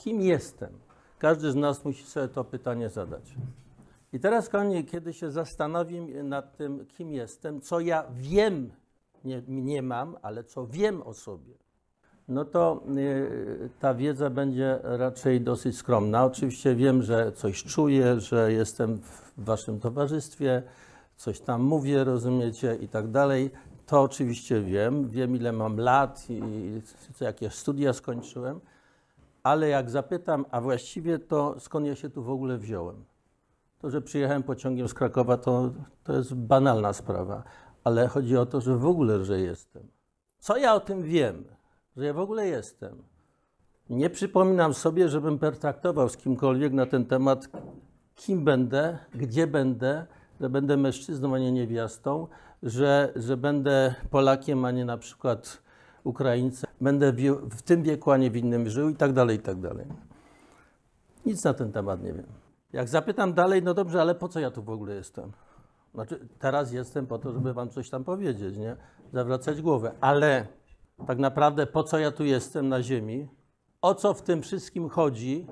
Kim jestem? Każdy z nas musi sobie to pytanie zadać. I teraz, kochani, kiedy się zastanowimy nad tym, kim jestem, co ja wiem, nie, nie mam, ale co wiem o sobie, no to y, ta wiedza będzie raczej dosyć skromna. Oczywiście wiem, że coś czuję, że jestem w waszym towarzystwie, coś tam mówię, rozumiecie i tak dalej. To oczywiście wiem. Wiem, ile mam lat i, i jakie studia skończyłem ale jak zapytam, a właściwie to skąd ja się tu w ogóle wziąłem? To, że przyjechałem pociągiem z Krakowa, to, to jest banalna sprawa, ale chodzi o to, że w ogóle, że jestem. Co ja o tym wiem, że ja w ogóle jestem? Nie przypominam sobie, żebym pertraktował z kimkolwiek na ten temat, kim będę, gdzie będę, że będę mężczyzną, a nie niewiastą, że, że będę Polakiem, a nie na przykład Ukraińcy, będę w tym wieku, a nie w innym żył i tak dalej, i tak dalej. Nic na ten temat nie wiem. Jak zapytam dalej, no dobrze, ale po co ja tu w ogóle jestem? Znaczy, teraz jestem po to, żeby wam coś tam powiedzieć, nie? Zawracać głowę. Ale tak naprawdę po co ja tu jestem na ziemi? O co w tym wszystkim chodzi?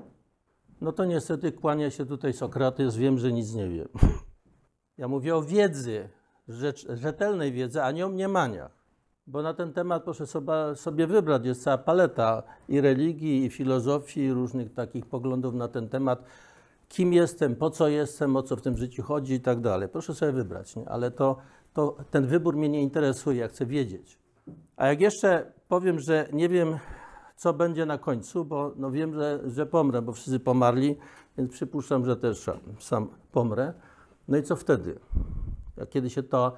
No to niestety kłania się tutaj Sokrates, wiem, że nic nie wiem. Ja mówię o wiedzy, rzecz, rzetelnej wiedzy, a nie o mniemaniach. Bo na ten temat proszę sobie wybrać, jest cała paleta i religii, i filozofii, i różnych takich poglądów na ten temat, kim jestem, po co jestem, o co w tym życiu chodzi i tak dalej. Proszę sobie wybrać, nie? ale to, to ten wybór mnie nie interesuje, ja chcę wiedzieć. A jak jeszcze powiem, że nie wiem, co będzie na końcu, bo no wiem, że, że pomrę, bo wszyscy pomarli, więc przypuszczam, że też sam pomrę. No i co wtedy? Jak kiedy się to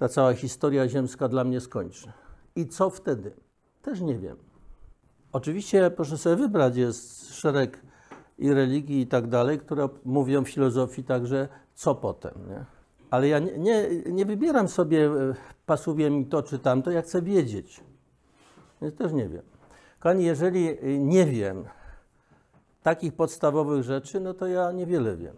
ta cała historia ziemska dla mnie skończy. I co wtedy? Też nie wiem. Oczywiście proszę sobie wybrać, jest szereg i religii i tak dalej, które mówią w filozofii także, co potem, nie? Ale ja nie, nie, nie wybieram sobie, e, pasuje mi to czy tamto, ja chcę wiedzieć. Więc też nie wiem. Kochani, jeżeli e, nie wiem takich podstawowych rzeczy, no to ja niewiele wiem.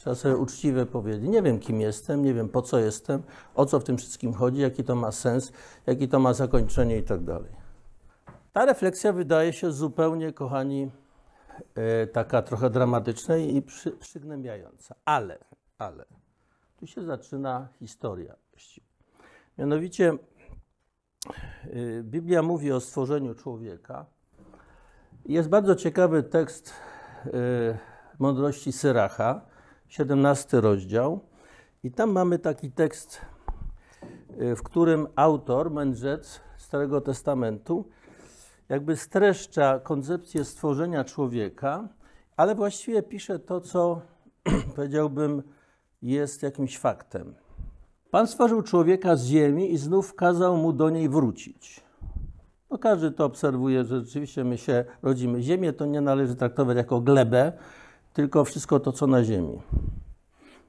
Trzeba sobie uczciwie powiedzieć, nie wiem kim jestem, nie wiem po co jestem, o co w tym wszystkim chodzi, jaki to ma sens, jaki to ma zakończenie i tak dalej. Ta refleksja wydaje się zupełnie, kochani, e, taka trochę dramatyczna i przy, przygnębiająca. Ale, ale, tu się zaczyna historia. Mianowicie e, Biblia mówi o stworzeniu człowieka. Jest bardzo ciekawy tekst e, mądrości Syracha, 17 rozdział. I tam mamy taki tekst, y, w którym autor, mędrzec Starego Testamentu, jakby streszcza koncepcję stworzenia człowieka, ale właściwie pisze to, co powiedziałbym, jest jakimś faktem. Pan stworzył człowieka z ziemi i znów kazał mu do niej wrócić. No każdy to obserwuje, że rzeczywiście my się rodzimy. Ziemię to nie należy traktować jako glebę, tylko wszystko to, co na ziemi.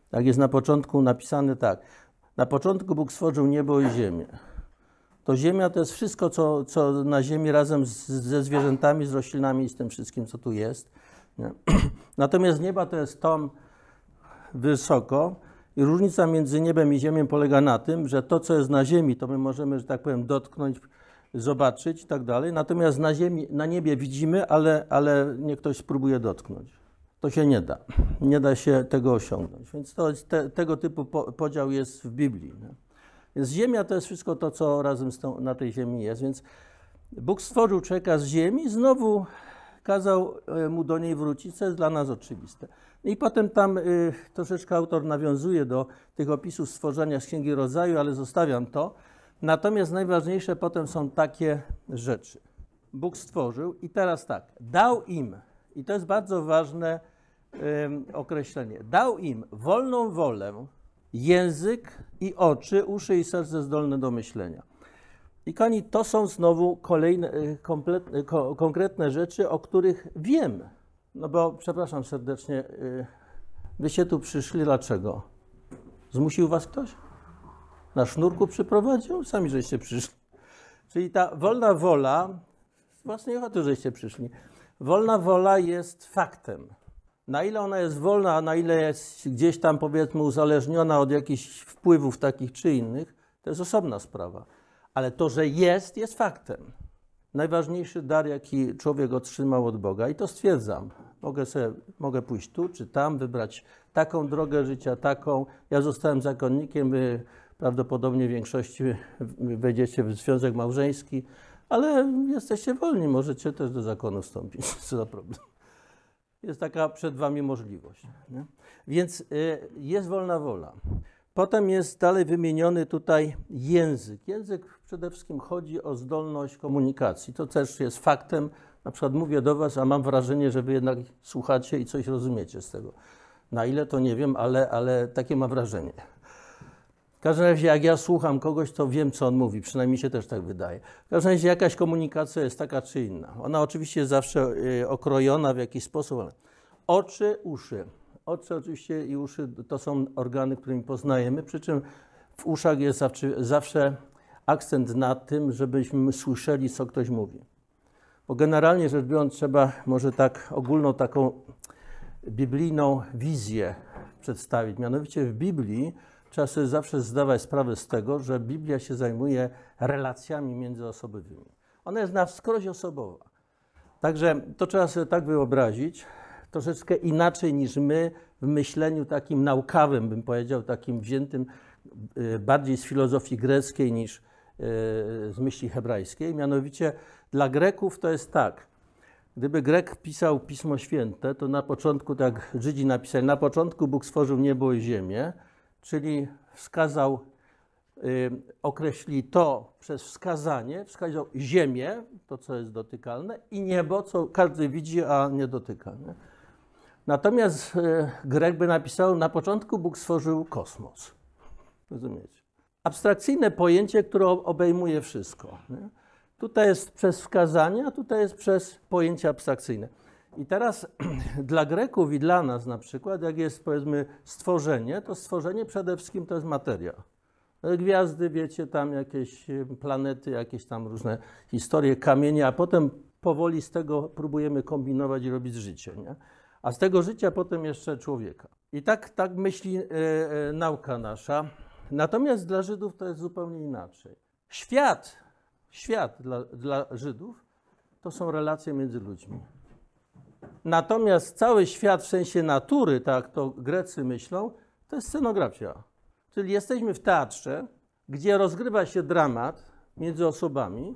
Tak jest na początku napisane tak. Na początku Bóg stworzył niebo i ziemię. To ziemia to jest wszystko, co, co na ziemi razem z, ze zwierzętami, z roślinami i z tym wszystkim, co tu jest. Nie? Natomiast nieba to jest tom wysoko i różnica między niebem i ziemią polega na tym, że to, co jest na ziemi, to my możemy, że tak powiem, dotknąć, zobaczyć i tak dalej. Natomiast na ziemi, na niebie widzimy, ale, ale nie ktoś spróbuje dotknąć to się nie da. Nie da się tego osiągnąć. Więc to, te, tego typu po, podział jest w Biblii. Nie? Więc ziemia to jest wszystko to, co razem tą, na tej ziemi jest. Więc Bóg stworzył człowieka z ziemi, znowu kazał e, mu do niej wrócić, co jest dla nas oczywiste. No I potem tam y, troszeczkę autor nawiązuje do tych opisów stworzenia z Księgi Rodzaju, ale zostawiam to. Natomiast najważniejsze potem są takie rzeczy. Bóg stworzył i teraz tak, dał im, i to jest bardzo ważne, określenie. Dał im wolną wolę, język i oczy, uszy i serce zdolne do myślenia. I koni, to są znowu kolejne y, y, ko, konkretne rzeczy, o których wiem. No bo, przepraszam serdecznie, y, się tu przyszli dlaczego? Zmusił was ktoś? Na sznurku przyprowadził? Sami żeście przyszli. Czyli ta wolna wola, z własnej ochoty żeście przyszli, wolna wola jest faktem na ile ona jest wolna, a na ile jest gdzieś tam powiedzmy uzależniona od jakichś wpływów takich czy innych, to jest osobna sprawa. Ale to, że jest, jest faktem. Najważniejszy dar, jaki człowiek otrzymał od Boga, i to stwierdzam. Mogę, sobie, mogę pójść tu czy tam, wybrać taką drogę życia, taką. Ja zostałem zakonnikiem, wy prawdopodobnie w większości wejdziecie w związek małżeński, ale jesteście wolni, możecie też do zakonu wstąpić. Co za problem jest taka przed Wami możliwość. Nie? Więc y, jest wolna wola. Potem jest dalej wymieniony tutaj język. Język przede wszystkim chodzi o zdolność komunikacji. To też jest faktem. Na przykład mówię do Was, a mam wrażenie, że Wy jednak słuchacie i coś rozumiecie z tego. Na ile to nie wiem, ale, ale takie mam wrażenie. W każdym razie, jak ja słucham kogoś, to wiem, co on mówi, przynajmniej się też tak wydaje. W każdym razie, jakaś komunikacja jest taka czy inna. Ona oczywiście jest zawsze y, okrojona w jakiś sposób, ale oczy, uszy. Oczy oczywiście i uszy to są organy, którymi poznajemy, przy czym w uszach jest zawsze, zawsze akcent na tym, żebyśmy słyszeli, co ktoś mówi. Bo generalnie rzecz biorąc, trzeba może tak ogólną taką biblijną wizję przedstawić. Mianowicie w Biblii trzeba sobie zawsze zdawać sprawę z tego, że Biblia się zajmuje relacjami międzyosobowymi. Ona jest na wskroś osobowa. Także to trzeba sobie tak wyobrazić, troszeczkę inaczej niż my w myśleniu takim naukowym, bym powiedział, takim wziętym e, bardziej z filozofii greckiej niż e, z myśli hebrajskiej. Mianowicie dla Greków to jest tak. Gdyby Grek pisał Pismo Święte, to na początku, tak Żydzi napisali, na początku Bóg stworzył niebo i ziemię, czyli wskazał, y, określi to przez wskazanie, wskazał ziemię, to co jest dotykalne, i niebo, co każdy widzi, a nie dotyka. Nie? Natomiast y, Grek by napisał, na początku Bóg stworzył kosmos. Rozumiecie? Abstrakcyjne pojęcie, które obejmuje wszystko. Nie? Tutaj jest przez wskazania, a tutaj jest przez pojęcie abstrakcyjne. I teraz dla Greków i dla nas na przykład, jak jest powiedzmy stworzenie, to stworzenie przede wszystkim to jest materia. Gwiazdy, wiecie, tam jakieś y, planety, jakieś tam różne historie, kamienie, a potem powoli z tego próbujemy kombinować i robić życie, nie? A z tego życia potem jeszcze człowieka. I tak, tak myśli e, e, nauka nasza. Natomiast dla Żydów to jest zupełnie inaczej. Świat, świat dla, dla Żydów to są relacje między ludźmi. Natomiast cały świat w sensie natury, tak to Grecy myślą, to jest scenografia. Czyli jesteśmy w teatrze, gdzie rozgrywa się dramat między osobami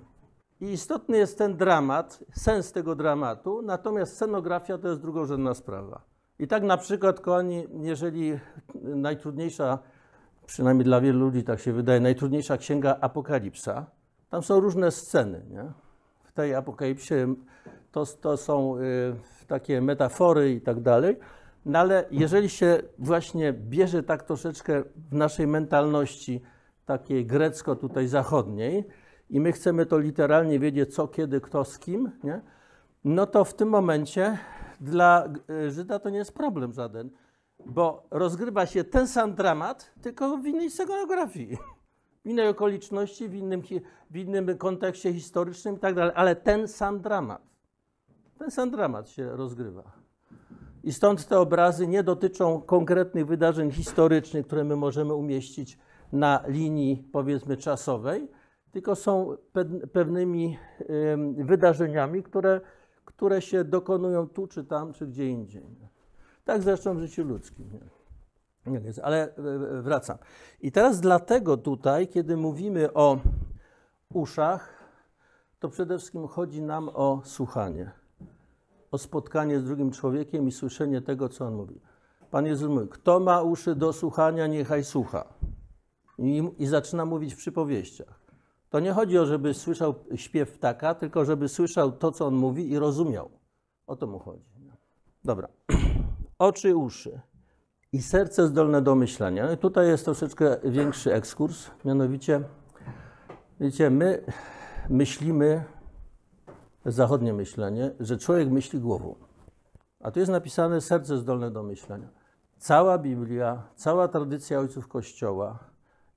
i istotny jest ten dramat, sens tego dramatu, natomiast scenografia to jest drugorzędna sprawa. I tak na przykład, kochani, jeżeli najtrudniejsza, przynajmniej dla wielu ludzi tak się wydaje, najtrudniejsza księga Apokalipsa, tam są różne sceny, nie? W tej Apokalipsie to, to są y, takie metafory i tak dalej. No ale jeżeli się właśnie bierze tak troszeczkę w naszej mentalności takiej grecko tutaj zachodniej i my chcemy to literalnie wiedzieć co, kiedy, kto z kim, nie? no to w tym momencie dla y, Żyda to nie jest problem żaden, bo rozgrywa się ten sam dramat, tylko w innej scenografii, w innej okoliczności, w innym, w innym kontekście historycznym i tak dalej, ale ten sam dramat ten sam dramat się rozgrywa. I stąd te obrazy nie dotyczą konkretnych wydarzeń historycznych, które my możemy umieścić na linii, powiedzmy, czasowej, tylko są pewnymi wydarzeniami, które, które się dokonują tu, czy tam, czy gdzie indziej. Tak zresztą w życiu ludzkim. Nie? No ale e, e, wracam. I teraz dlatego tutaj, kiedy mówimy o uszach, to przede wszystkim chodzi nam o słuchanie o spotkanie z drugim człowiekiem i słyszenie tego, co on mówi. Pan Jezus mówi, kto ma uszy do słuchania, niechaj słucha. I, i zaczyna mówić w przypowieściach. To nie chodzi o, żeby słyszał śpiew ptaka, tylko żeby słyszał to, co on mówi i rozumiał. O to mu chodzi. Dobra. Oczy, uszy i serce zdolne do myślenia. No i tutaj jest troszeczkę większy ekskurs, mianowicie, wiecie, my myślimy zachodnie myślenie, że człowiek myśli głową. A tu jest napisane serce zdolne do myślenia. Cała Biblia, cała tradycja ojców Kościoła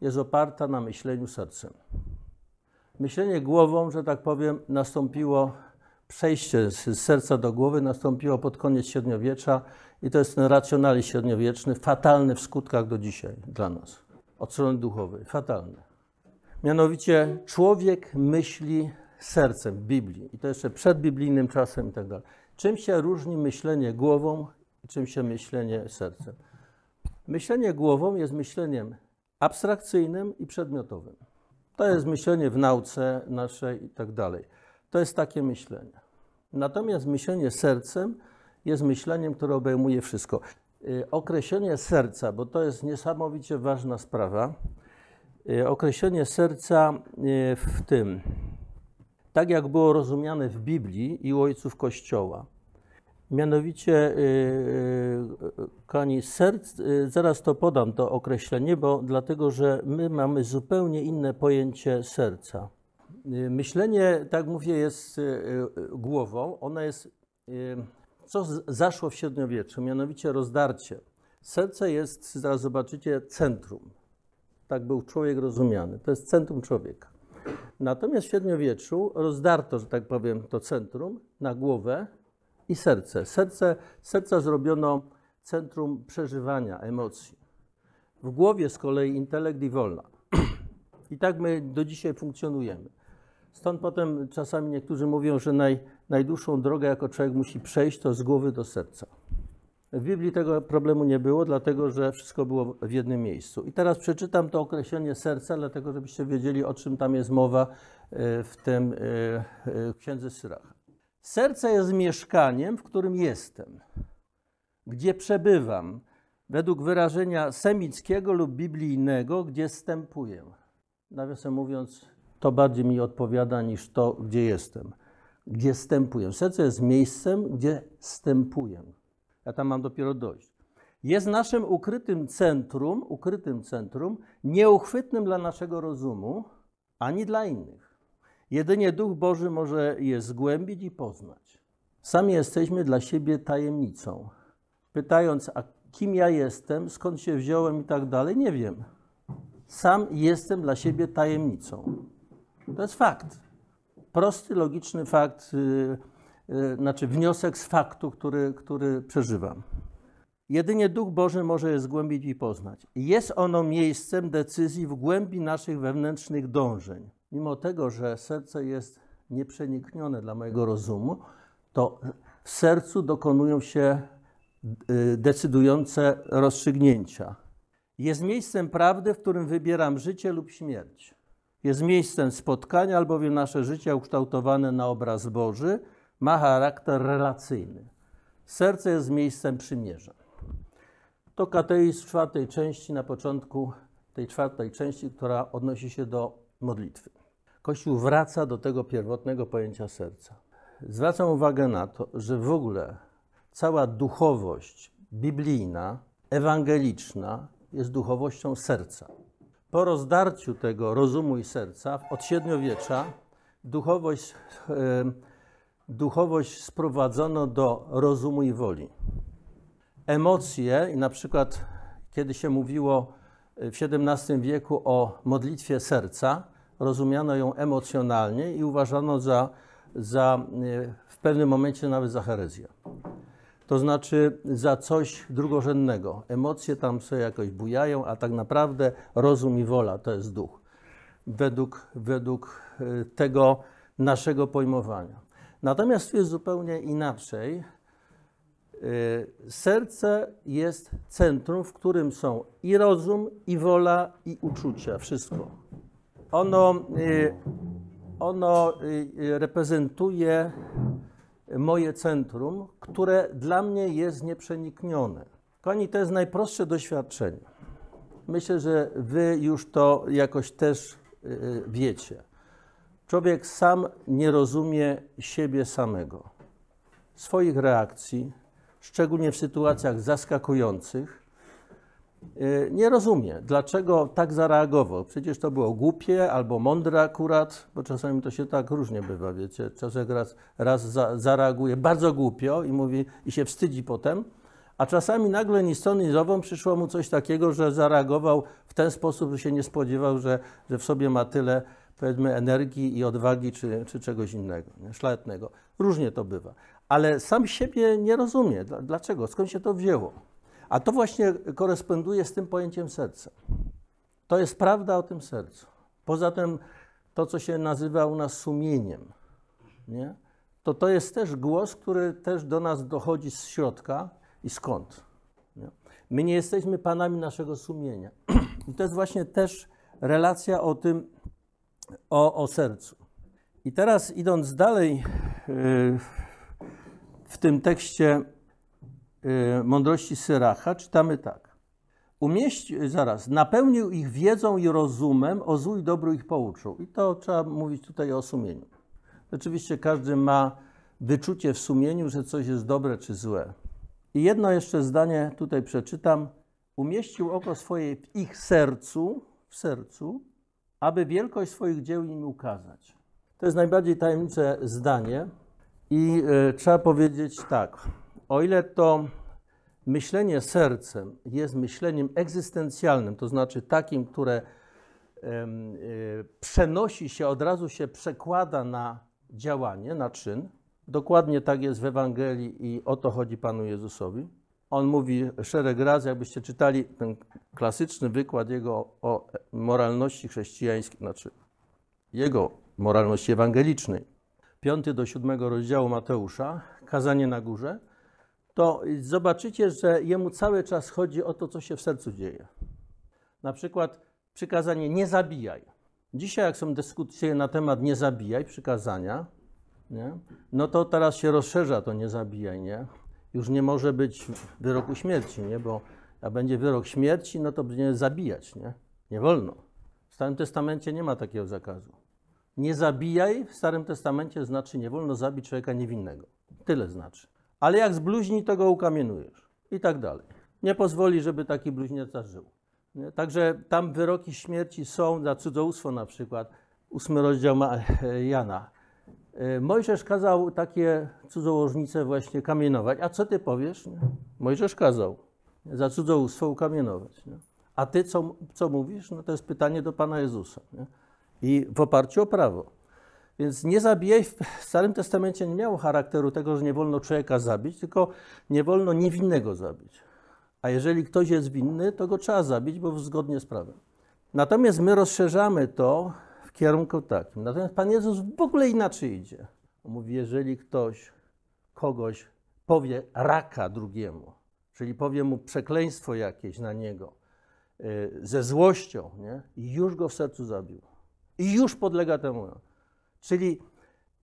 jest oparta na myśleniu sercem. Myślenie głową, że tak powiem, nastąpiło, przejście z serca do głowy nastąpiło pod koniec średniowiecza i to jest ten racjonalizm średniowieczny, fatalny w skutkach do dzisiaj dla nas, od strony duchowej, fatalny. Mianowicie człowiek myśli sercem Biblii i to jeszcze przed biblijnym czasem i tak dalej. Czym się różni myślenie głową i czym się myślenie sercem? Myślenie głową jest myśleniem abstrakcyjnym i przedmiotowym. To jest myślenie w nauce naszej i tak dalej. To jest takie myślenie. Natomiast myślenie sercem jest myśleniem, które obejmuje wszystko. Y, określenie serca, bo to jest niesamowicie ważna sprawa. Y, określenie serca y, w tym, tak jak było rozumiane w Biblii i u ojców Kościoła. Mianowicie, y, y, y, kani, serc, zaraz to podam to określenie, bo dlatego, że my mamy zupełnie inne pojęcie serca. Myślenie, tak mówię, jest głową. Ona jest, co zaszło w średniowieczu, mianowicie rozdarcie. Serce jest, zaraz zobaczycie, centrum. Tak był człowiek rozumiany. To jest centrum człowieka. Natomiast w średniowieczu rozdarto, że tak powiem, to centrum na głowę i serce. serce serca zrobiono centrum przeżywania, emocji. W głowie z kolei intelekt i wolna. I tak my do dzisiaj funkcjonujemy. Stąd potem czasami niektórzy mówią, że naj, najdłuższą drogę jako człowiek musi przejść to z głowy do serca. W Biblii tego problemu nie było, dlatego że wszystko było w jednym miejscu. I teraz przeczytam to określenie serca, dlatego żebyście wiedzieli, o czym tam jest mowa e, w tym e, e, księdze Syrach. Serce jest mieszkaniem, w którym jestem, gdzie przebywam, według wyrażenia semickiego lub biblijnego, gdzie stępuję. Nawiasem mówiąc, to bardziej mi odpowiada niż to, gdzie jestem. Gdzie stępuję. Serce jest miejscem, gdzie stępuję ja tam mam dopiero dojść. Jest naszym ukrytym centrum, ukrytym centrum, nieuchwytnym dla naszego rozumu, ani dla innych. Jedynie Duch Boży może je zgłębić i poznać. Sami jesteśmy dla siebie tajemnicą. Pytając, a kim ja jestem, skąd się wziąłem i tak dalej, nie wiem. Sam jestem dla siebie tajemnicą. To jest fakt. Prosty, logiczny fakt. Yy, Y, znaczy wniosek z faktu, który, który przeżywam. Jedynie Duch Boży może je zgłębić i poznać. Jest ono miejscem decyzji w głębi naszych wewnętrznych dążeń. Mimo tego, że serce jest nieprzeniknione dla mojego rozumu, to w sercu dokonują się y, decydujące rozstrzygnięcia. Jest miejscem prawdy, w którym wybieram życie lub śmierć. Jest miejscem spotkania, albowiem nasze życie ukształtowane na obraz Boży – ma charakter relacyjny. Serce jest miejscem przymierza. To kateizm czwartej części, na początku tej czwartej części, która odnosi się do modlitwy. Kościół wraca do tego pierwotnego pojęcia serca. Zwracam uwagę na to, że w ogóle cała duchowość biblijna, ewangeliczna jest duchowością serca. Po rozdarciu tego rozumu i serca od siedmiowiecza duchowość duchowość sprowadzono do rozumu i woli. Emocje, i na przykład kiedy się mówiło y, w XVII wieku o modlitwie serca, rozumiano ją emocjonalnie i uważano za, za y, w pewnym momencie nawet za herezję. To znaczy za coś drugorzędnego. Emocje tam sobie jakoś bujają, a tak naprawdę rozum i wola to jest duch. Według, według y, tego naszego pojmowania. Natomiast tu jest zupełnie inaczej. Y, serce jest centrum, w którym są i rozum, i wola, i uczucia, wszystko. Ono, y, ono y, reprezentuje moje centrum, które dla mnie jest nieprzeniknione. Kochani, to jest najprostsze doświadczenie. Myślę, że Wy już to jakoś też wiecie. Człowiek sam nie rozumie siebie samego, swoich reakcji, szczególnie w sytuacjach zaskakujących. Y, nie rozumie, dlaczego tak zareagował. Przecież to było głupie albo mądre akurat, bo czasami to się tak różnie bywa, wiecie. Czasem raz, raz za, zareaguje bardzo głupio i mówi i się wstydzi potem, a czasami nagle ni stąd, ni zową przyszło mu coś takiego, że zareagował w ten sposób, że się nie spodziewał, że, że w sobie ma tyle powiedzmy energii i odwagi czy, czy czegoś innego, nie? szlachetnego. Różnie to bywa. Ale sam siebie nie rozumie. Dlaczego? Skąd się to wzięło? A to właśnie koresponduje z tym pojęciem serca. To jest prawda o tym sercu. Poza tym to, co się nazywa u nas sumieniem, nie? to to jest też głos, który też do nas dochodzi z środka i skąd. Nie? My nie jesteśmy panami naszego sumienia. I to jest właśnie też relacja o tym, o, o sercu. I teraz idąc dalej y, w tym tekście y, mądrości Syracha, czytamy tak. umieść y, zaraz, napełnił ich wiedzą i rozumem, o złu i dobru ich pouczył. I to trzeba mówić tutaj o sumieniu. Rzeczywiście każdy ma wyczucie w sumieniu, że coś jest dobre czy złe. I jedno jeszcze zdanie tutaj przeczytam. Umieścił oko swoje w ich sercu, w sercu, aby wielkość swoich dzieł im ukazać. To jest najbardziej tajemnicze zdanie i y, trzeba powiedzieć tak. O ile to myślenie sercem jest myśleniem egzystencjalnym, to znaczy takim, które y, y, przenosi się, od razu się przekłada na działanie, na czyn, dokładnie tak jest w Ewangelii i o to chodzi Panu Jezusowi, on mówi szereg razy, jakbyście czytali ten klasyczny wykład jego o moralności chrześcijańskiej, znaczy jego moralności ewangelicznej, 5 do 7 rozdziału Mateusza, kazanie na górze, to zobaczycie, że jemu cały czas chodzi o to, co się w sercu dzieje. Na przykład przykazanie nie zabijaj. Dzisiaj, jak są dyskusje na temat nie zabijaj, przykazania, nie? no to teraz się rozszerza to nie zabijaj, nie? już nie może być wyroku śmierci, nie? bo jak będzie wyrok śmierci, no to będzie zabijać, nie? Nie wolno. W Starym Testamencie nie ma takiego zakazu. Nie zabijaj w Starym Testamencie znaczy nie wolno zabić człowieka niewinnego. Tyle znaczy. Ale jak zbluźni, to go ukamienujesz. I tak dalej. Nie pozwoli, żeby taki bluźnierca żył. Nie? Także tam wyroki śmierci są za cudzołóstwo na przykład. Ósmy rozdział Jana E, Mojżesz kazał takie cudzołożnice właśnie kamienować. A co ty powiesz? Nie? Mojżesz kazał za cudzołóstwo ukamienować. Nie? A ty co, co mówisz? No to jest pytanie do Pana Jezusa. Nie? I w oparciu o prawo. Więc nie zabijaj w Starym Testamencie nie miało charakteru tego, że nie wolno człowieka zabić, tylko nie wolno niewinnego zabić. A jeżeli ktoś jest winny, to go trzeba zabić, bo zgodnie z prawem. Natomiast my rozszerzamy to kierunku takim. Natomiast Pan Jezus w ogóle inaczej idzie. On mówi, jeżeli ktoś kogoś powie raka drugiemu, czyli powie mu przekleństwo jakieś na niego, y, ze złością, nie? i już go w sercu zabił. I już podlega temu. Czyli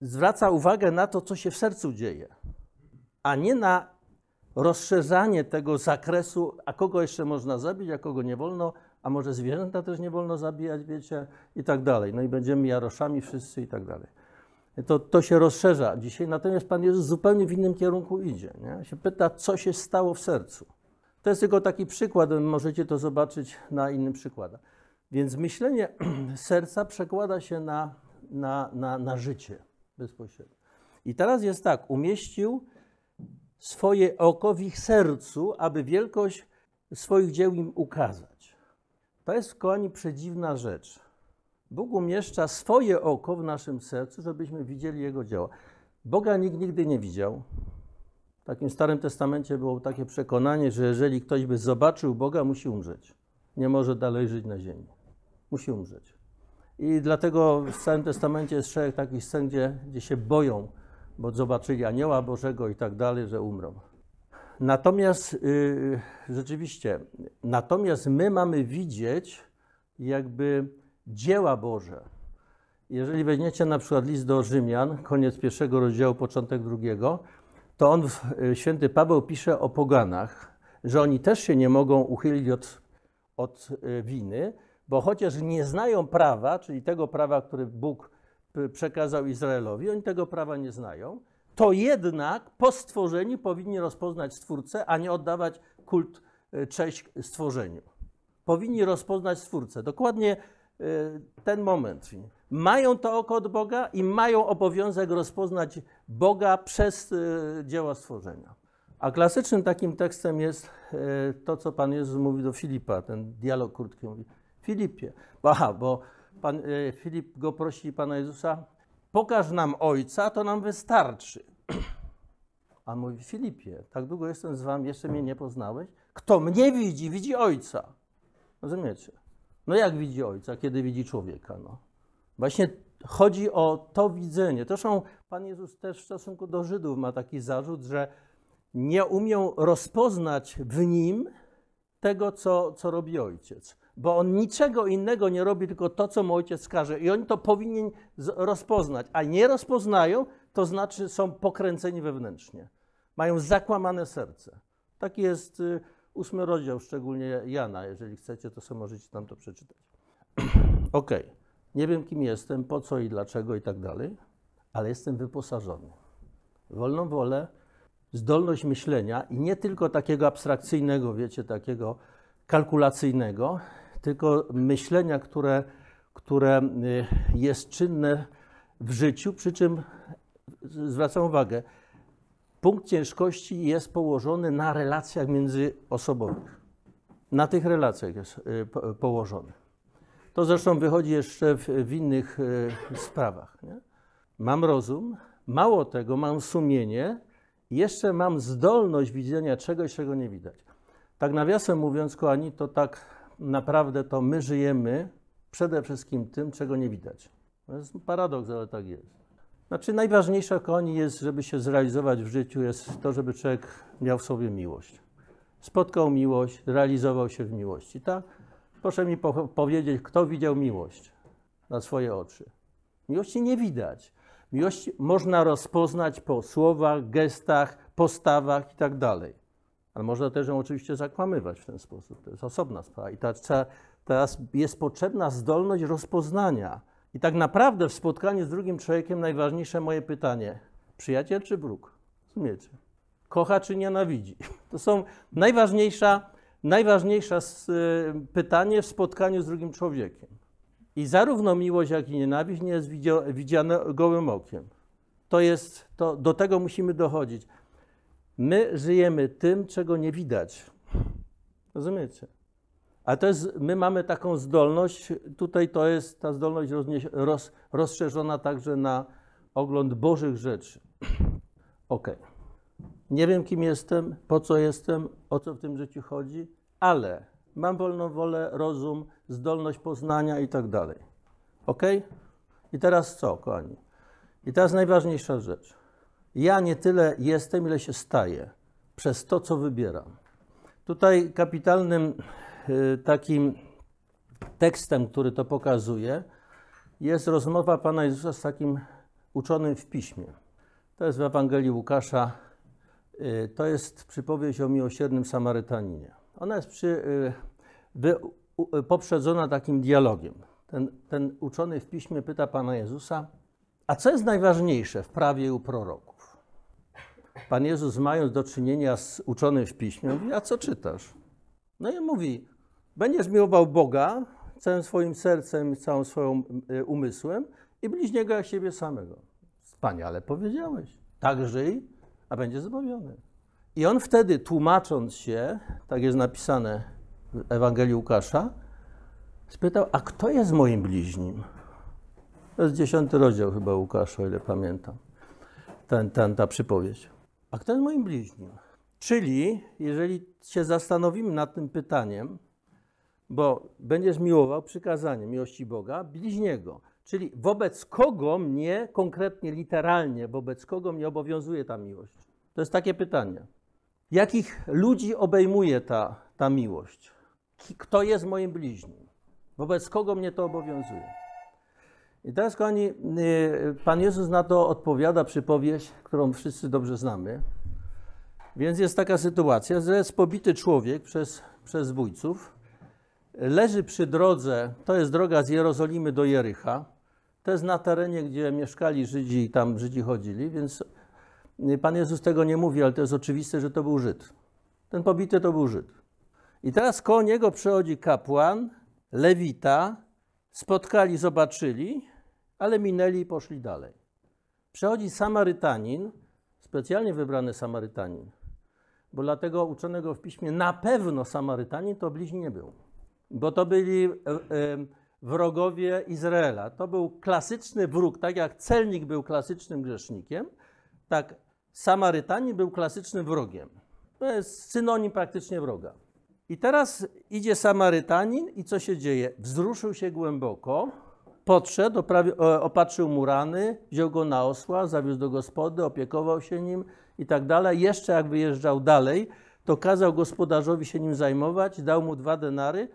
zwraca uwagę na to, co się w sercu dzieje, a nie na rozszerzanie tego zakresu, a kogo jeszcze można zabić, a kogo nie wolno, a może zwierzęta też nie wolno zabijać, wiecie, i tak dalej. No i będziemy jaroszami wszyscy i tak dalej. To, to się rozszerza dzisiaj, natomiast Pan Jezus zupełnie w innym kierunku idzie. Nie? Się pyta, co się stało w sercu. To jest tylko taki przykład, możecie to zobaczyć na innym przykładach. Więc myślenie serca przekłada się na, na, na, na życie bezpośrednio. I teraz jest tak, umieścił swoje oko w ich sercu, aby wielkość swoich dzieł im ukazać. To jest, kochani, przedziwna rzecz. Bóg umieszcza swoje oko w naszym sercu, żebyśmy widzieli Jego dzieła. Boga nikt nigdy nie widział. W takim Starym Testamencie było takie przekonanie, że jeżeli ktoś by zobaczył Boga, musi umrzeć. Nie może dalej żyć na ziemi. Musi umrzeć. I dlatego w Starym Testamencie jest szereg takich scen, gdzie, gdzie się boją, bo zobaczyli anioła Bożego i tak dalej, że umrą. Natomiast y, rzeczywiście, natomiast my mamy widzieć jakby dzieła Boże. Jeżeli weźmiecie na przykład list do Rzymian, koniec pierwszego rozdziału, początek drugiego, to on, y, święty Paweł pisze o poganach, że oni też się nie mogą uchylić od, od y, winy, bo chociaż nie znają prawa, czyli tego prawa, które Bóg przekazał Izraelowi, oni tego prawa nie znają, to jednak po stworzeniu powinni rozpoznać Stwórcę, a nie oddawać kult e, cześć stworzeniu. Powinni rozpoznać Stwórcę. Dokładnie e, ten moment. Mają to oko od Boga i mają obowiązek rozpoznać Boga przez e, dzieła stworzenia. A klasycznym takim tekstem jest to, co Pan Jezus mówi do Filipa, ten dialog krótki. Mówi, Filipie, aha, bo Pan, Filip go prosi Pana Jezusa, Pokaż nam Ojca, to nam wystarczy. A mówi Filipie, tak długo jestem z wami, jeszcze mnie nie poznałeś? Kto mnie widzi, widzi Ojca. Rozumiecie? No jak widzi Ojca, kiedy widzi człowieka? No. Właśnie chodzi o to widzenie. Zresztą Pan Jezus też w stosunku do Żydów ma taki zarzut, że nie umiał rozpoznać w nim tego, co, co robi ojciec bo on niczego innego nie robi, tylko to, co mu ojciec każe. I oni to powinien rozpoznać, a nie rozpoznają, to znaczy są pokręceni wewnętrznie. Mają zakłamane serce. Taki jest y, ósmy rozdział, szczególnie Jana. Jeżeli chcecie, to sobie możecie tam to przeczytać. ok, nie wiem kim jestem, po co i dlaczego i tak dalej, ale jestem wyposażony. Wolną wolę, zdolność myślenia i nie tylko takiego abstrakcyjnego, wiecie, takiego kalkulacyjnego, tylko myślenia, które, które y, jest czynne w życiu, przy czym zwracam uwagę, punkt ciężkości jest położony na relacjach międzyosobowych. Na tych relacjach jest y, położony. To zresztą wychodzi jeszcze w, w innych y, sprawach. Nie? Mam rozum, mało tego, mam sumienie, jeszcze mam zdolność widzenia czegoś, czego nie widać. Tak nawiasem mówiąc, kochani, to tak naprawdę to my żyjemy przede wszystkim tym, czego nie widać. To jest paradoks, ale tak jest. Znaczy, najważniejsza koni jest, żeby się zrealizować w życiu, jest to, żeby człowiek miał w sobie miłość. Spotkał miłość, realizował się w miłości. Tak? Proszę mi po powiedzieć, kto widział miłość na swoje oczy. Miłości nie widać. Miłość można rozpoznać po słowach, gestach, postawach itd. Tak ale można też ją oczywiście zakłamywać w ten sposób. To jest osobna sprawa. I ta, ta, teraz jest potrzebna zdolność rozpoznania. I tak naprawdę w spotkaniu z drugim człowiekiem najważniejsze moje pytanie: przyjaciel czy wróg? Rozumiecie? Kocha czy nienawidzi? To są najważniejsza, najważniejsze y, pytanie w spotkaniu z drugim człowiekiem. I zarówno miłość, jak i nienawiść nie jest widziane gołym okiem. To jest, to, do tego musimy dochodzić. My żyjemy tym, czego nie widać. Rozumiecie? A to jest, my mamy taką zdolność, tutaj to jest ta zdolność roznieś, roz, rozszerzona także na ogląd Bożych rzeczy. Ok. Nie wiem, kim jestem, po co jestem, o co w tym życiu chodzi, ale mam wolną wolę, rozum, zdolność poznania i tak dalej. Ok? I teraz co, kochani? I teraz najważniejsza rzecz. Ja nie tyle jestem, ile się staję przez to, co wybieram. Tutaj kapitalnym e, takim tekstem, który to pokazuje, jest rozmowa Pana Jezusa z takim uczonym w piśmie. To jest w Ewangelii Łukasza. E, to jest przypowieść o miłosiernym Samarytaninie. Ona jest przy, e, wy, poprzedzona takim dialogiem. Ten, ten uczony w piśmie pyta Pana Jezusa, a co jest najważniejsze w prawie u proroku? Pan Jezus, mając do czynienia z uczonym w piśmie, mówi: A co czytasz? No i mówi: Będziesz miłował Boga całym swoim sercem, całym swoim y, umysłem i bliźniego jak siebie samego. Wspaniale powiedziałeś. Tak żyj, a będzie zbawiony. I on wtedy, tłumacząc się, tak jest napisane w Ewangelii Łukasza, spytał: A kto jest moim bliźnim? To jest dziesiąty rozdział chyba Łukasza, o ile pamiętam, ten, ten, ta przypowieść a kto jest moim bliźnim? Czyli, jeżeli się zastanowimy nad tym pytaniem, bo będziesz miłował przykazanie miłości Boga, bliźniego. Czyli wobec kogo mnie konkretnie, literalnie, wobec kogo mnie obowiązuje ta miłość? To jest takie pytanie. Jakich ludzi obejmuje ta, ta miłość? Kto jest moim bliźnim? Wobec kogo mnie to obowiązuje? I teraz, kochani, y, Pan Jezus na to odpowiada przypowieść, którą wszyscy dobrze znamy. Więc jest taka sytuacja, że jest pobity człowiek przez, przez zbójców, leży przy drodze, to jest droga z Jerozolimy do Jerycha. to jest na terenie, gdzie mieszkali Żydzi i tam Żydzi chodzili, więc y, Pan Jezus tego nie mówi, ale to jest oczywiste, że to był Żyd. Ten pobity to był Żyd. I teraz koło niego przechodzi kapłan, lewita, spotkali, zobaczyli, ale minęli i poszli dalej. Przechodzi Samarytanin, specjalnie wybrany Samarytanin, bo dlatego uczonego w piśmie na pewno Samarytanin to bliźni nie był, bo to byli e, e, wrogowie Izraela. To był klasyczny wróg, tak jak celnik był klasycznym grzesznikiem, tak Samarytanin był klasycznym wrogiem. To jest synonim praktycznie wroga. I teraz idzie Samarytanin i co się dzieje? Wzruszył się głęboko, Podszedł, opatrzył mu rany, wziął go na osła, zawiózł do gospody, opiekował się nim i tak dalej. Jeszcze jak wyjeżdżał dalej, to kazał gospodarzowi się nim zajmować, dał mu dwa denary,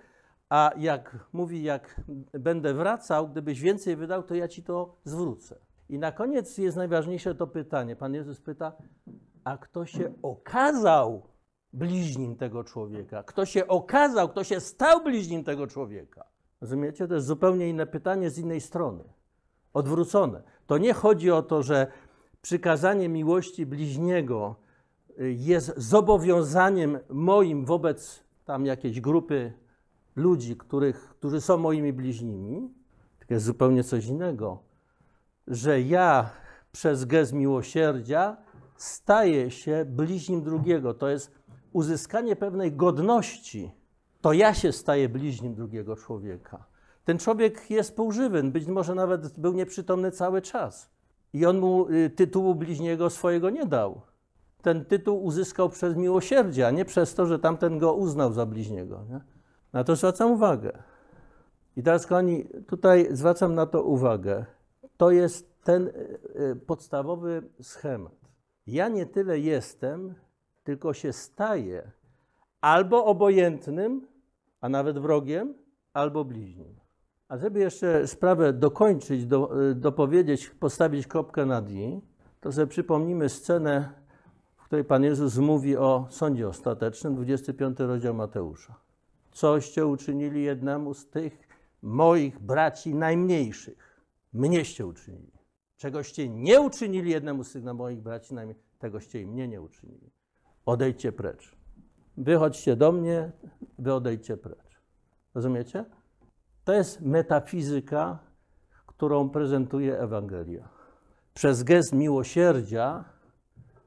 a jak mówi, jak będę wracał, gdybyś więcej wydał, to ja ci to zwrócę. I na koniec jest najważniejsze to pytanie. Pan Jezus pyta, a kto się okazał bliźnim tego człowieka? Kto się okazał, kto się stał bliźnim tego człowieka? Rozumiecie? To jest zupełnie inne pytanie z innej strony. Odwrócone. To nie chodzi o to, że przykazanie miłości bliźniego y, jest zobowiązaniem moim wobec tam jakiejś grupy ludzi, których, którzy są moimi bliźnimi. To jest zupełnie coś innego. Że ja przez gest miłosierdzia staję się bliźnim drugiego. To jest uzyskanie pewnej godności to ja się staję bliźnim drugiego człowieka. Ten człowiek jest półżywen, być może nawet był nieprzytomny cały czas. I on mu y, tytułu bliźniego swojego nie dał. Ten tytuł uzyskał przez miłosierdzie, a nie przez to, że tamten go uznał za bliźniego. Nie? Na to zwracam uwagę. I teraz, kochani, tutaj zwracam na to uwagę. To jest ten y, y, podstawowy schemat. Ja nie tyle jestem, tylko się staję albo obojętnym, a nawet wrogiem albo bliźnim. A żeby jeszcze sprawę dokończyć, do, y, dopowiedzieć, postawić kropkę nad i, to sobie przypomnimy scenę, w której Pan Jezus mówi o sądzie ostatecznym, 25 rozdział Mateusza. Coście uczynili jednemu z tych moich braci najmniejszych, mnieście uczynili. Czegoście nie uczynili jednemu z tych moich braci najmniejszych, tegoście i mnie nie uczynili. Odejdźcie precz wychodźcie do mnie, wy odejdźcie precz. Rozumiecie? To jest metafizyka, którą prezentuje Ewangelia. Przez gest miłosierdzia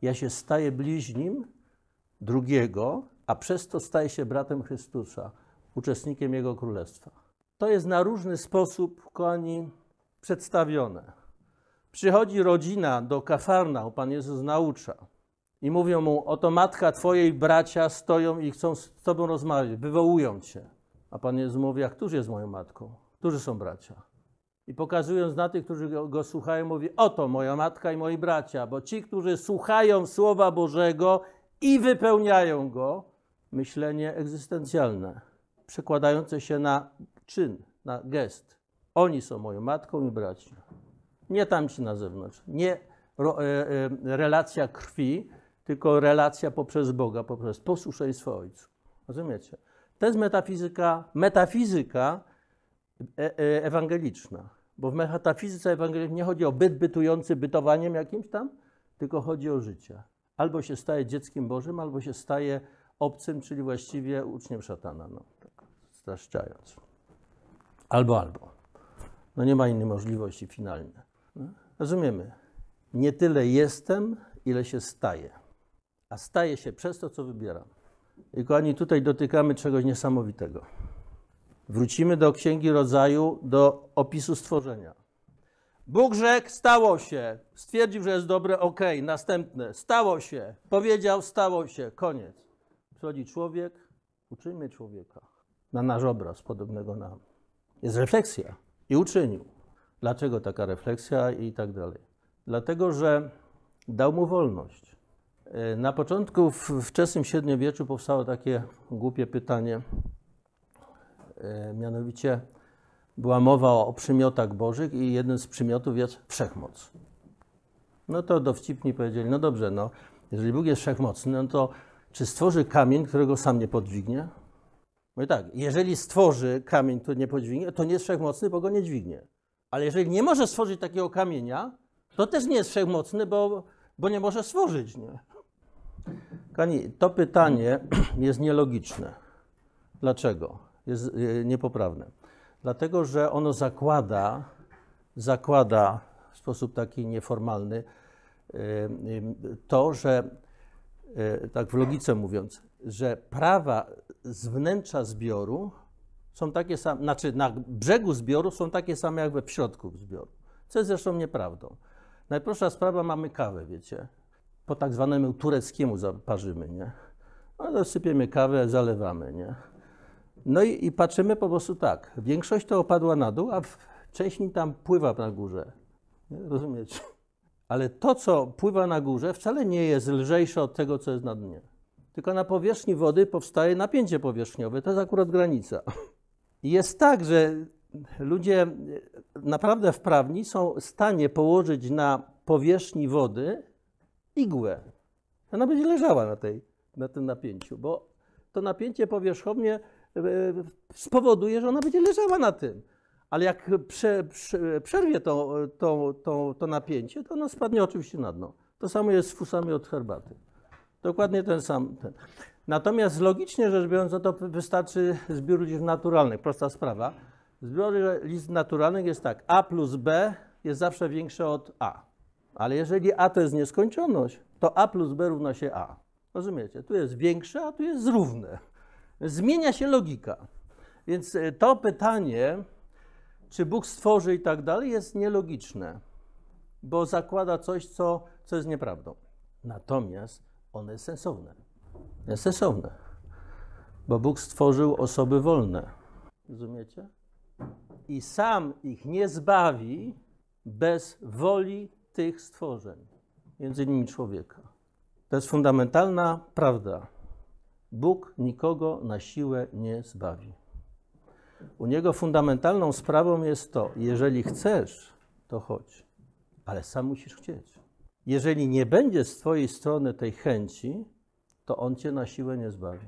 ja się staję bliźnim drugiego, a przez to staję się bratem Chrystusa, uczestnikiem Jego Królestwa. To jest na różny sposób, kochani, przedstawione. Przychodzi rodzina do Kafarna, Pan Jezus naucza i mówią mu, oto matka twojej bracia stoją i chcą z tobą rozmawiać, wywołują cię. A Pan Jezus mówi, a któż jest moją matką? Którzy są bracia? I pokazując na tych, którzy go słuchają, mówi, oto moja matka i moi bracia, bo ci, którzy słuchają Słowa Bożego i wypełniają go, myślenie egzystencjalne, przekładające się na czyn, na gest. Oni są moją matką i bracia. Nie tamci na zewnątrz, nie e, e, relacja krwi, tylko relacja poprzez Boga, poprzez posłuszeństwo Ojcu. Rozumiecie? To jest metafizyka, metafizyka e e ewangeliczna. Bo w metafizyce ewangelicznej nie chodzi o byt bytujący bytowaniem jakimś tam, tylko chodzi o życie. Albo się staje dzieckiem Bożym, albo się staje obcym, czyli właściwie uczniem szatana. No, tak straszczając. Albo, albo. No nie ma innej możliwości finalnie. No? Rozumiemy. Nie tyle jestem, ile się staje a staje się przez to, co wybieram. I kochani, tutaj dotykamy czegoś niesamowitego. Wrócimy do Księgi Rodzaju, do opisu stworzenia. Bóg rzekł, stało się. Stwierdził, że jest dobre, ok, następne. Stało się. Powiedział, stało się. Koniec. Przychodzi człowiek, uczyjmy człowieka na nasz obraz podobnego nam. Jest refleksja i uczynił. Dlaczego taka refleksja i tak dalej? Dlatego, że dał mu wolność. E, na początku, w wczesnym średniowieczu, powstało takie głupie pytanie. E, mianowicie była mowa o przymiotach bożych i jeden z przymiotów jest wszechmoc. No to dowcipni powiedzieli, no dobrze, no, jeżeli Bóg jest wszechmocny, no to czy stworzy kamień, którego sam nie podźwignie? No i tak, jeżeli stworzy kamień, który nie podźwignie, to nie jest wszechmocny, bo go nie dźwignie. Ale jeżeli nie może stworzyć takiego kamienia, to też nie jest wszechmocny, bo, bo nie może stworzyć. Nie? Kani, to pytanie jest nielogiczne. Dlaczego? Jest e, niepoprawne. Dlatego, że ono zakłada, zakłada w sposób taki nieformalny e, to, że e, tak w logice mówiąc, że prawa z wnętrza zbioru są takie same, znaczy na brzegu zbioru są takie same jak we w środku zbioru, co jest zresztą nieprawdą. Najprostsza sprawa, mamy kawę, wiecie po tak zwanemu tureckiemu zaparzymy, nie? No, sypiemy kawę, zalewamy, nie? No i, i, patrzymy po prostu tak. Większość to opadła na dół, a wcześniej tam pływa na górze. Nie? Rozumiecie? Ale to, co pływa na górze, wcale nie jest lżejsze od tego, co jest na dnie. Tylko na powierzchni wody powstaje napięcie powierzchniowe. To jest akurat granica. I jest tak, że ludzie e, naprawdę wprawni są w stanie położyć na powierzchni wody igłę. Ona będzie leżała na, tej, na tym napięciu, bo to napięcie powierzchownie e, spowoduje, że ona będzie leżała na tym. Ale jak prze, prze, przerwie to, to, to, to napięcie, to ono spadnie oczywiście na dno. To samo jest z fusami od herbaty. Dokładnie ten sam. Ten. Natomiast logicznie rzecz biorąc, no to wystarczy zbiór liczb naturalnych. Prosta sprawa. Zbiór liczb naturalnych jest tak. A plus B jest zawsze większe od A. Ale jeżeli A to jest nieskończoność, to A plus B równa się A. Rozumiecie? Tu jest większe, a tu jest równe. Zmienia się logika. Więc e, to pytanie, czy Bóg stworzy i tak dalej, jest nielogiczne, bo zakłada coś, co, co jest nieprawdą. Natomiast one jest sensowne. Jest sensowne, bo Bóg stworzył osoby wolne. Rozumiecie? I sam ich nie zbawi bez woli tych stworzeń, między innymi człowieka. To jest fundamentalna prawda. Bóg nikogo na siłę nie zbawi. U niego fundamentalną sprawą jest to, jeżeli chcesz, to chodź, ale sam musisz chcieć. Jeżeli nie będzie z Twojej strony tej chęci, to on cię na siłę nie zbawi.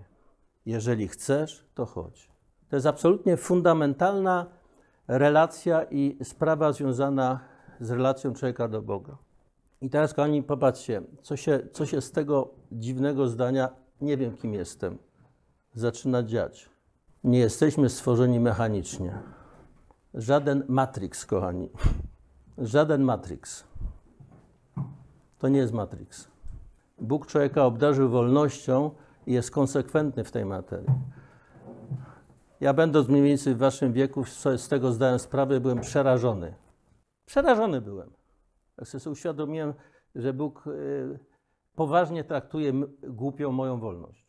Jeżeli chcesz, to chodź. To jest absolutnie fundamentalna relacja i sprawa związana z relacją człowieka do Boga. I teraz, kochani, popatrzcie, co się, co się z tego dziwnego zdania, nie wiem kim jestem, zaczyna dziać. Nie jesteśmy stworzeni mechanicznie. Żaden Matrix, kochani. Żaden Matrix. To nie jest Matrix. Bóg człowieka obdarzył wolnością i jest konsekwentny w tej materii. Ja będąc mniej więcej w waszym wieku, z tego zdałem sprawę, byłem przerażony. Przerażony byłem. Jak znaczy, sobie uświadomiłem, że Bóg y, poważnie traktuje głupią moją wolność.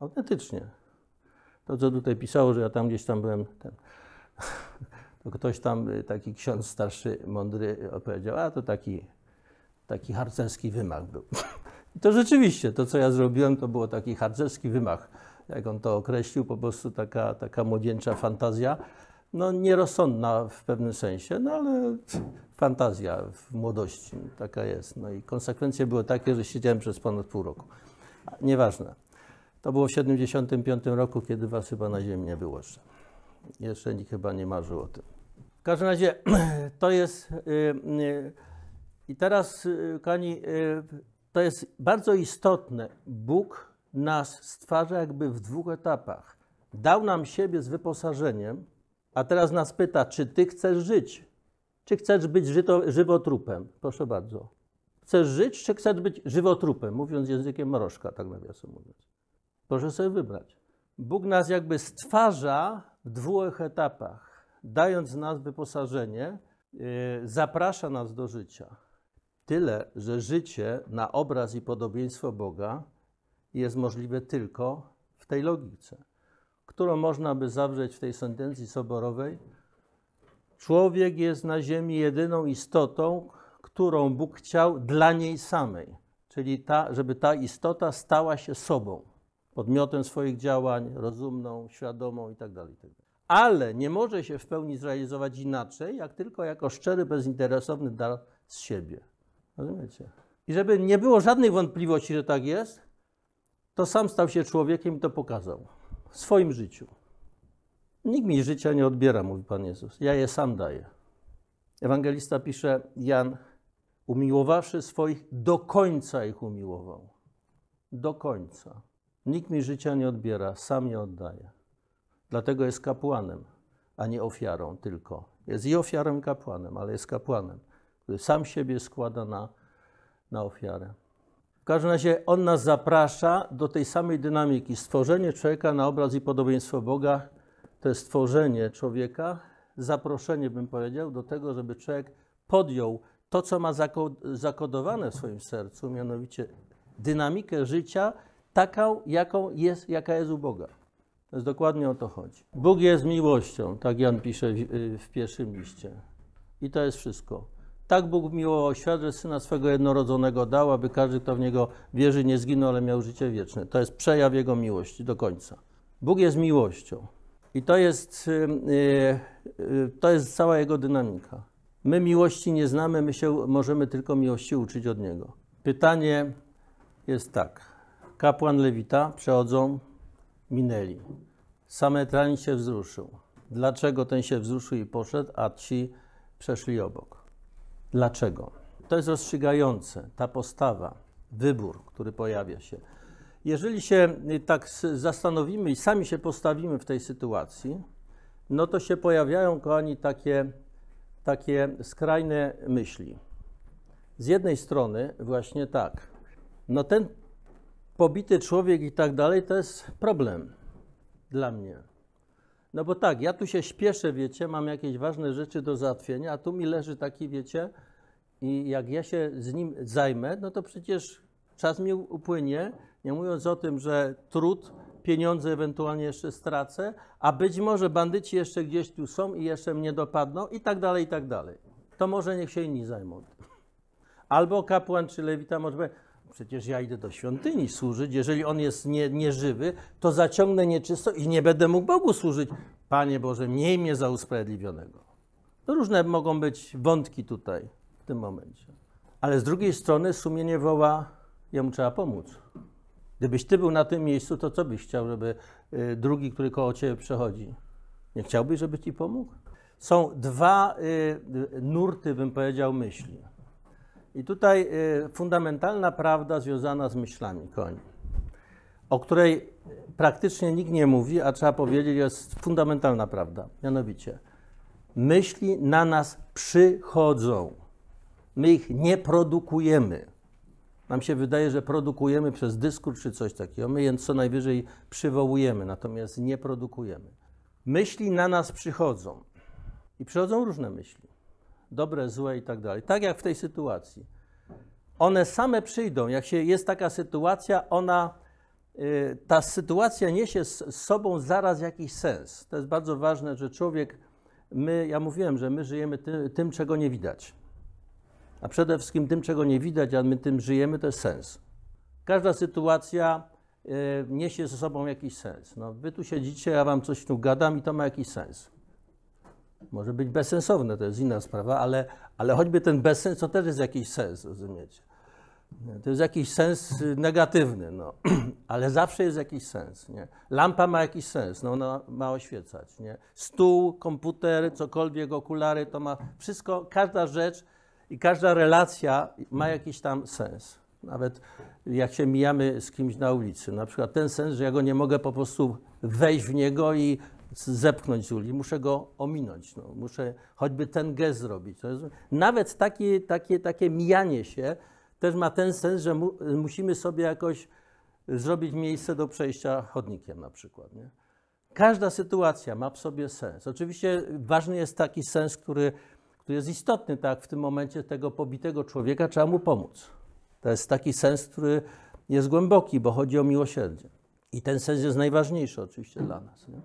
Autentycznie. To, co tutaj pisało, że ja tam gdzieś tam byłem, ten, to ktoś tam, y, taki ksiądz starszy, mądry, y, opowiedział, a to taki, taki harcerski wymach był. I to rzeczywiście, to co ja zrobiłem, to było taki harcerski wymach, jak on to określił, po prostu taka, taka młodzieńcza fantazja no, nierozsądna w pewnym sensie, no ale fantazja w młodości taka jest. No i konsekwencje były takie, że siedziałem przez ponad pół roku. Nieważne. To było w 75 roku, kiedy was chyba na ziemi nie było jeszcze. Jeszcze nikt chyba nie marzył o tym. W każdym razie to jest... Y, y, I teraz, y, kochani, to jest bardzo istotne. Bóg nas stwarza jakby w dwóch etapach. Dał nam siebie z wyposażeniem, a teraz nas pyta, czy ty chcesz żyć? Czy chcesz być żyto, żywotrupem? Proszę bardzo. Chcesz żyć, czy chcesz być żywotrupem? Mówiąc językiem mrożka, tak nawiasem mówiąc. Proszę sobie wybrać. Bóg nas jakby stwarza w dwóch etapach. Dając nas wyposażenie, yy, zaprasza nas do życia. Tyle, że życie na obraz i podobieństwo Boga jest możliwe tylko w tej logice którą można by zawrzeć w tej sentencji soborowej, człowiek jest na ziemi jedyną istotą, którą Bóg chciał dla niej samej, czyli ta, żeby ta istota stała się sobą, podmiotem swoich działań, rozumną, świadomą itd. Tak tak Ale nie może się w pełni zrealizować inaczej, jak tylko jako szczery, bezinteresowny dar z siebie. Rozumiecie? I żeby nie było żadnych wątpliwości, że tak jest, to sam stał się człowiekiem i to pokazał w swoim życiu. Nikt mi życia nie odbiera, mówi Pan Jezus. Ja je sam daję. Ewangelista pisze, Jan, umiłowawszy swoich, do końca ich umiłował. Do końca. Nikt mi życia nie odbiera, sam je oddaje. Dlatego jest kapłanem, a nie ofiarą tylko. Jest i ofiarą, kapłanem, ale jest kapłanem, który sam siebie składa na, na ofiarę. W każdym razie on nas zaprasza do tej samej dynamiki. Stworzenie człowieka na obraz i podobieństwo Boga to jest stworzenie człowieka, zaproszenie bym powiedział, do tego, żeby człowiek podjął to, co ma zakodowane w swoim sercu, mianowicie dynamikę życia taką, jaką jest, jaka jest u Boga. To jest dokładnie o to chodzi. Bóg jest miłością, tak Jan pisze w, w pierwszym liście. I to jest wszystko. Tak Bóg miłował świat, że Syna swego jednorodzonego dał, aby każdy, kto w Niego wierzy, nie zginął, ale miał życie wieczne. To jest przejaw Jego miłości do końca. Bóg jest miłością. I to jest, y, y, y, to jest cała Jego dynamika. My miłości nie znamy, my się możemy tylko miłości uczyć od Niego. Pytanie jest tak. Kapłan Lewita przechodzą, minęli. Sametran się wzruszył. Dlaczego ten się wzruszył i poszedł, a ci przeszli obok? Dlaczego? To jest rozstrzygające, ta postawa, wybór, który pojawia się. Jeżeli się y, tak zastanowimy i sami się postawimy w tej sytuacji, no to się pojawiają, kochani, takie, takie skrajne myśli. Z jednej strony właśnie tak, no ten pobity człowiek i tak dalej to jest problem dla mnie. No bo tak, ja tu się śpieszę, wiecie, mam jakieś ważne rzeczy do załatwienia, a tu mi leży taki, wiecie, i jak ja się z nim zajmę, no to przecież czas mi upłynie, nie mówiąc o tym, że trud, pieniądze ewentualnie jeszcze stracę, a być może bandyci jeszcze gdzieś tu są i jeszcze mnie dopadną i tak dalej, i tak dalej. To może niech się inni zajmą. Albo kapłan czy lewita może przecież ja idę do świątyni służyć, jeżeli on jest nie, nieżywy, to zaciągnę nieczysto i nie będę mógł Bogu służyć. Panie Boże, miej mnie za usprawiedliwionego. To różne mogą być wątki tutaj, w tym momencie. Ale z drugiej strony sumienie woła, jemu trzeba pomóc. Gdybyś ty był na tym miejscu, to co byś chciał, żeby y, drugi, który koło ciebie przechodzi, nie chciałbyś, żeby ci pomógł? Są dwa y, y, nurty, bym powiedział, myśli. I tutaj y, fundamentalna prawda związana z myślami koni, o której praktycznie nikt nie mówi, a trzeba powiedzieć, jest fundamentalna prawda. Mianowicie, myśli na nas przychodzą. My ich nie produkujemy. Nam się wydaje, że produkujemy przez dyskurs czy coś takiego. My je co najwyżej przywołujemy, natomiast nie produkujemy. Myśli na nas przychodzą. I przychodzą różne myśli dobre, złe i tak dalej. Tak jak w tej sytuacji. One same przyjdą. Jak się, jest taka sytuacja, ona, y, ta sytuacja niesie z sobą zaraz jakiś sens. To jest bardzo ważne, że człowiek, my, ja mówiłem, że my żyjemy ty, tym, czego nie widać. A przede wszystkim tym, czego nie widać, a my tym żyjemy, to jest sens. Każda sytuacja yy, niesie ze sobą jakiś sens. No, wy tu siedzicie, ja wam coś tu gadam i to ma jakiś sens. Może być bezsensowne, to jest inna sprawa, ale, ale choćby ten bezsens, to też jest jakiś sens, rozumiecie? To jest jakiś sens y, negatywny, no. ale zawsze jest jakiś sens. Nie? Lampa ma jakiś sens, no ona ma oświecać. Nie? Stół, komputer, cokolwiek, okulary, to ma wszystko, każda rzecz i każda relacja ma jakiś tam sens. Nawet jak się mijamy z kimś na ulicy, na przykład ten sens, że ja go nie mogę po prostu wejść w niego i zepchnąć z uli, muszę go ominąć, no, muszę choćby ten gest zrobić. No. Nawet takie, takie, takie mijanie się też ma ten sens, że mu, musimy sobie jakoś zrobić miejsce do przejścia chodnikiem na przykład. Nie? Każda sytuacja ma w sobie sens. Oczywiście ważny jest taki sens, który, który jest istotny, tak w tym momencie tego pobitego człowieka trzeba mu pomóc. To jest taki sens, który jest głęboki, bo chodzi o miłosierdzie. I ten sens jest najważniejszy oczywiście dla nas. Nie?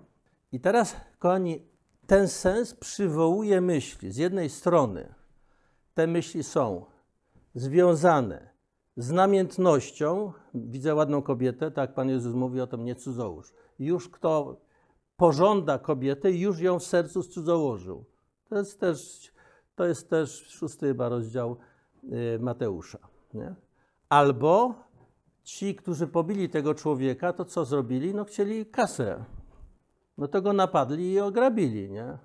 I teraz, kochani, ten sens przywołuje myśli. Z jednej strony te myśli są związane z namiętnością. Widzę ładną kobietę, tak Pan Jezus mówi o tym, nie cudzołóż. Już kto pożąda kobietę, już ją w sercu cudzołożył. To jest też, to jest też szósty chyba rozdział y, Mateusza. Nie? Albo ci, którzy pobili tego człowieka, to co zrobili? No chcieli kasę no to go napadli i ograbili, nie?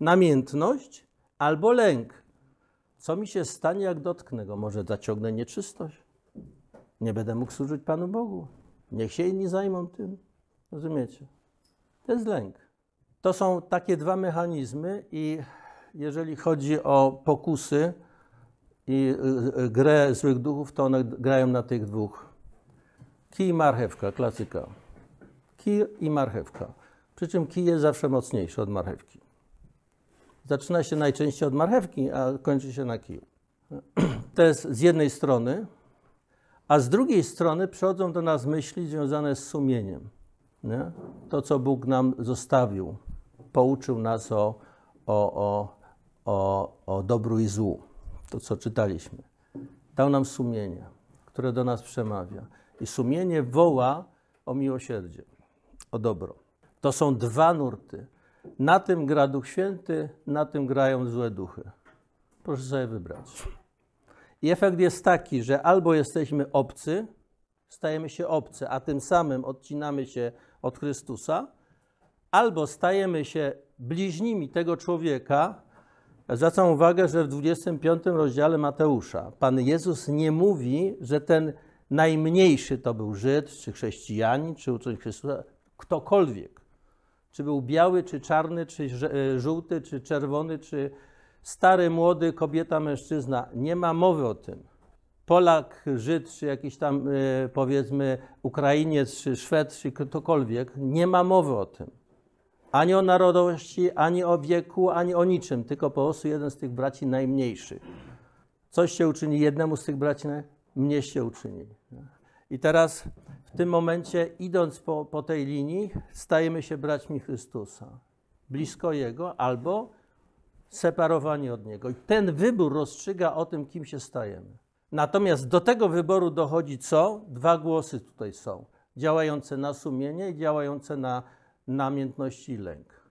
Namiętność albo lęk. Co mi się stanie, jak dotknę go? Może zaciągnę nieczystość? Nie będę mógł służyć Panu Bogu. Niech się inni zajmą tym. Rozumiecie? To jest lęk. To są takie dwa mechanizmy, i jeżeli chodzi o pokusy i y, y, grę złych duchów, to one grają na tych dwóch. Kij i marchewka, klasyka. Kij i marchewka. Przy czym kij jest zawsze mocniejszy od marchewki. Zaczyna się najczęściej od marchewki, a kończy się na kiju. To jest z jednej strony, a z drugiej strony przychodzą do nas myśli związane z sumieniem. Nie? To, co Bóg nam zostawił, pouczył nas o, o, o, o, o dobru i złu. To, co czytaliśmy. Dał nam sumienie, które do nas przemawia. I sumienie woła o miłosierdzie, o dobro. To są dwa nurty. Na tym gra Duch Święty, na tym grają złe duchy. Proszę sobie wybrać. I efekt jest taki, że albo jesteśmy obcy, stajemy się obcy, a tym samym odcinamy się od Chrystusa, albo stajemy się bliźnimi tego człowieka. Zwracam uwagę, że w 25 rozdziale Mateusza Pan Jezus nie mówi, że ten najmniejszy to był Żyd, czy chrześcijanin, czy uczeń Chrystusa, ktokolwiek. Czy był biały, czy czarny, czy e, żółty, czy czerwony, czy stary, młody, kobieta, mężczyzna. Nie ma mowy o tym. Polak, Żyd, czy jakiś tam e, powiedzmy Ukrainiec, czy Szwed, czy ktokolwiek. Nie ma mowy o tym. Ani o narodowości, ani o wieku, ani o niczym, tylko po prostu jeden z tych braci najmniejszy. Coś się uczyni jednemu z tych braci, mnie się uczyni. I teraz w tym momencie, idąc po, po tej linii, stajemy się braćmi Chrystusa, blisko Jego albo separowani od Niego. I ten wybór rozstrzyga o tym, kim się stajemy. Natomiast do tego wyboru dochodzi co? Dwa głosy tutaj są: działające na sumienie i działające na namiętności i lęk.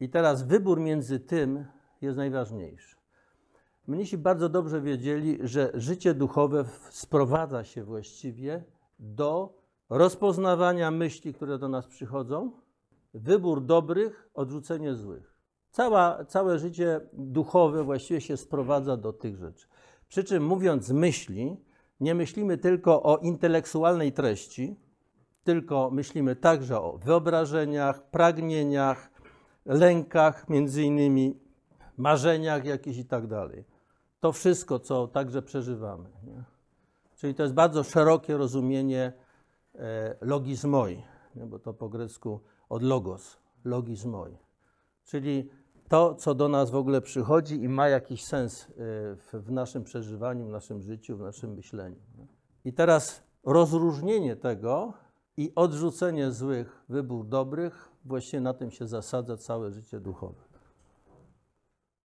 I teraz wybór między tym jest najważniejszy. Mnisi bardzo dobrze wiedzieli, że życie duchowe sprowadza się właściwie do rozpoznawania myśli, które do nas przychodzą, wybór dobrych, odrzucenie złych. Cała, całe życie duchowe właściwie się sprowadza do tych rzeczy. Przy czym mówiąc myśli, nie myślimy tylko o intelektualnej treści, tylko myślimy także o wyobrażeniach, pragnieniach, lękach, między innymi marzeniach jakichś i tak dalej. To wszystko, co także przeżywamy. Nie? Czyli to jest bardzo szerokie rozumienie E, logis moi, bo to po grecku od logos, logis moi. Czyli to, co do nas w ogóle przychodzi i ma jakiś sens e, w naszym przeżywaniu, w naszym życiu, w naszym myśleniu. I teraz rozróżnienie tego i odrzucenie złych, wybór dobrych, właśnie na tym się zasadza całe życie duchowe.